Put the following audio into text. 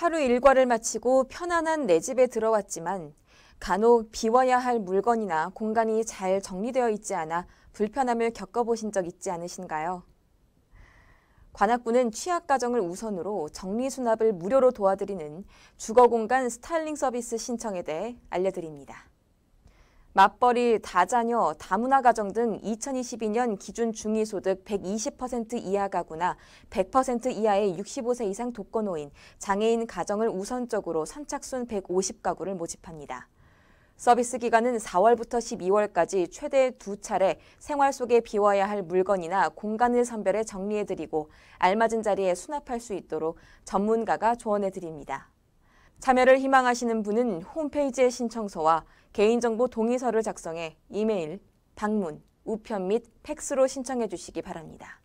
하루 일과를 마치고 편안한 내 집에 들어왔지만 간혹 비워야 할 물건이나 공간이 잘 정리되어 있지 않아 불편함을 겪어보신 적 있지 않으신가요? 관악구는 취약가정을 우선으로 정리수납을 무료로 도와드리는 주거공간 스타일링 서비스 신청에 대해 알려드립니다. 맞벌이, 다자녀, 다문화 가정 등 2022년 기준 중위소득 120% 이하 가구나 100% 이하의 65세 이상 독거노인, 장애인 가정을 우선적으로 선착순 150가구를 모집합니다. 서비스 기간은 4월부터 12월까지 최대 두 차례 생활 속에 비워야 할 물건이나 공간을 선별해 정리해드리고 알맞은 자리에 수납할 수 있도록 전문가가 조언해드립니다. 참여를 희망하시는 분은 홈페이지의 신청서와 개인정보 동의서를 작성해 이메일, 방문, 우편 및 팩스로 신청해 주시기 바랍니다.